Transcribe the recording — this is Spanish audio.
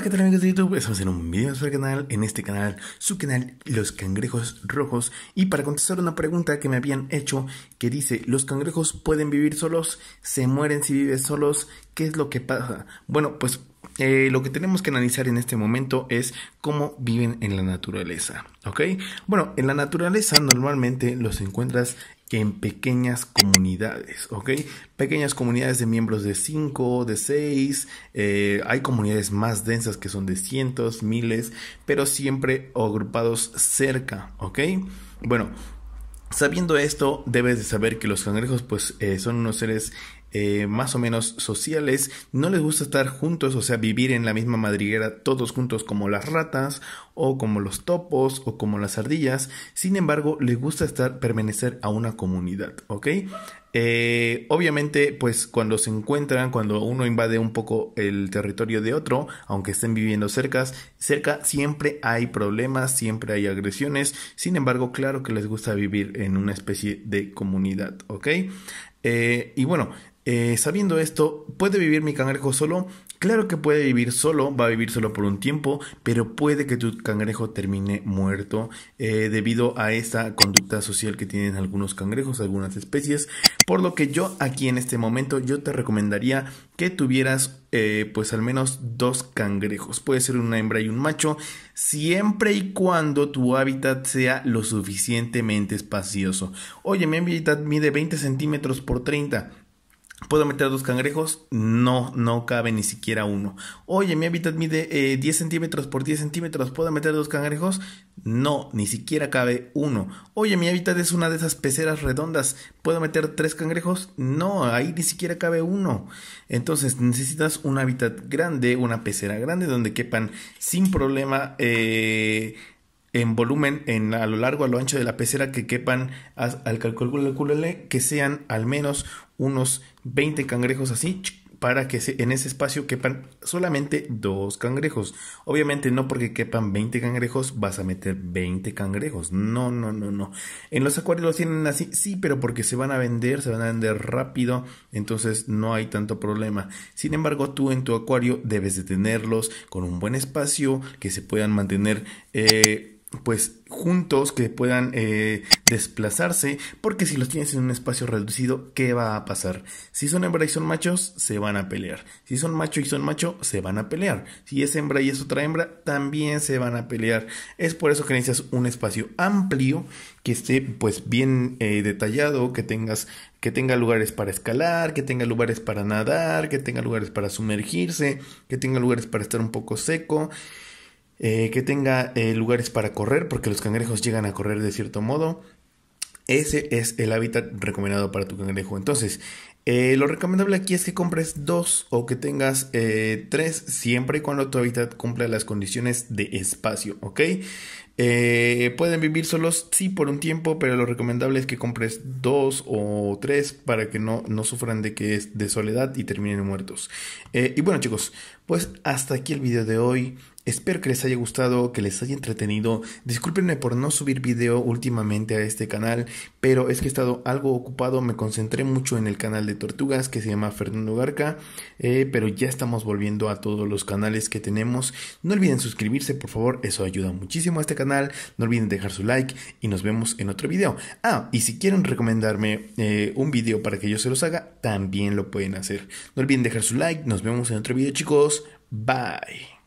Hola, ¿qué tal amigos de YouTube? Estamos en un video sobre su canal, en este canal, su canal Los Cangrejos Rojos y para contestar una pregunta que me habían hecho que dice, ¿los cangrejos pueden vivir solos? ¿Se mueren si vives solos? ¿Qué es lo que pasa? Bueno, pues eh, lo que tenemos que analizar en este momento es cómo viven en la naturaleza, ¿ok? Bueno, en la naturaleza normalmente los encuentras que en pequeñas comunidades, ¿ok? Pequeñas comunidades de miembros de 5, de 6, eh, hay comunidades más densas que son de cientos, miles, pero siempre agrupados cerca, ¿ok? Bueno, Sabiendo esto, debes de saber que los cangrejos pues eh, son unos seres eh, más o menos sociales, no les gusta estar juntos, o sea, vivir en la misma madriguera todos juntos como las ratas o como los topos o como las ardillas, sin embargo les gusta estar, permanecer a una comunidad, ¿ok? Eh, obviamente, pues cuando se encuentran, cuando uno invade un poco el territorio de otro, aunque estén viviendo cercas, cerca, siempre hay problemas, siempre hay agresiones. Sin embargo, claro que les gusta vivir en una especie de comunidad, ¿ok? Eh, y bueno, eh, sabiendo esto, ¿puede vivir mi cangrejo solo? Claro que puede vivir solo, va a vivir solo por un tiempo, pero puede que tu cangrejo termine muerto eh, debido a esta conducta social que tienen algunos cangrejos, algunas especies. Por lo que yo aquí en este momento yo te recomendaría que tuvieras eh, pues al menos dos cangrejos. Puede ser una hembra y un macho, siempre y cuando tu hábitat sea lo suficientemente espacioso. Oye, mi hábitat mide 20 centímetros por 30 ¿Puedo meter dos cangrejos? No, no cabe ni siquiera uno. Oye, mi hábitat mide 10 eh, centímetros por 10 centímetros. ¿Puedo meter dos cangrejos? No, ni siquiera cabe uno. Oye, mi hábitat es una de esas peceras redondas. ¿Puedo meter tres cangrejos? No, ahí ni siquiera cabe uno. Entonces necesitas un hábitat grande, una pecera grande donde quepan sin problema. Eh, en volumen en, a lo largo, a lo ancho de la pecera que quepan al calcularle que sean al menos unos 20 cangrejos así para que en ese espacio quepan solamente dos cangrejos. Obviamente no porque quepan 20 cangrejos vas a meter 20 cangrejos. No, no, no, no. En los acuarios los tienen así, sí, pero porque se van a vender, se van a vender rápido, entonces no hay tanto problema. Sin embargo, tú en tu acuario debes de tenerlos con un buen espacio, que se puedan mantener... Eh, pues juntos que puedan eh, desplazarse porque si los tienes en un espacio reducido ¿qué va a pasar? si son hembra y son machos se van a pelear si son macho y son macho se van a pelear si es hembra y es otra hembra también se van a pelear es por eso que necesitas un espacio amplio que esté pues bien eh, detallado que tengas que tenga lugares para escalar, que tenga lugares para nadar, que tenga lugares para sumergirse, que tenga lugares para estar un poco seco eh, que tenga eh, lugares para correr, porque los cangrejos llegan a correr de cierto modo. Ese es el hábitat recomendado para tu cangrejo. Entonces, eh, lo recomendable aquí es que compres dos o que tengas tres siempre y cuando tu hábitat cumpla las condiciones de espacio, ¿ok? pueden vivir solos, sí, por un tiempo, pero lo recomendable es que compres dos o tres para que no, no sufran de que es de soledad y terminen muertos. y bueno chicos, pues hasta aquí el video de hoy. Espero que les haya gustado, que les haya entretenido. Discúlpenme por no subir video últimamente a este canal, pero es que he estado algo ocupado. Me concentré mucho en el canal de Tortugas que se llama Fernando Garca, eh, pero ya estamos volviendo a todos los canales que tenemos. No olviden suscribirse, por favor, eso ayuda muchísimo a este canal. No olviden dejar su like y nos vemos en otro video. Ah, y si quieren recomendarme eh, un video para que yo se los haga, también lo pueden hacer. No olviden dejar su like, nos vemos en otro video, chicos. Bye.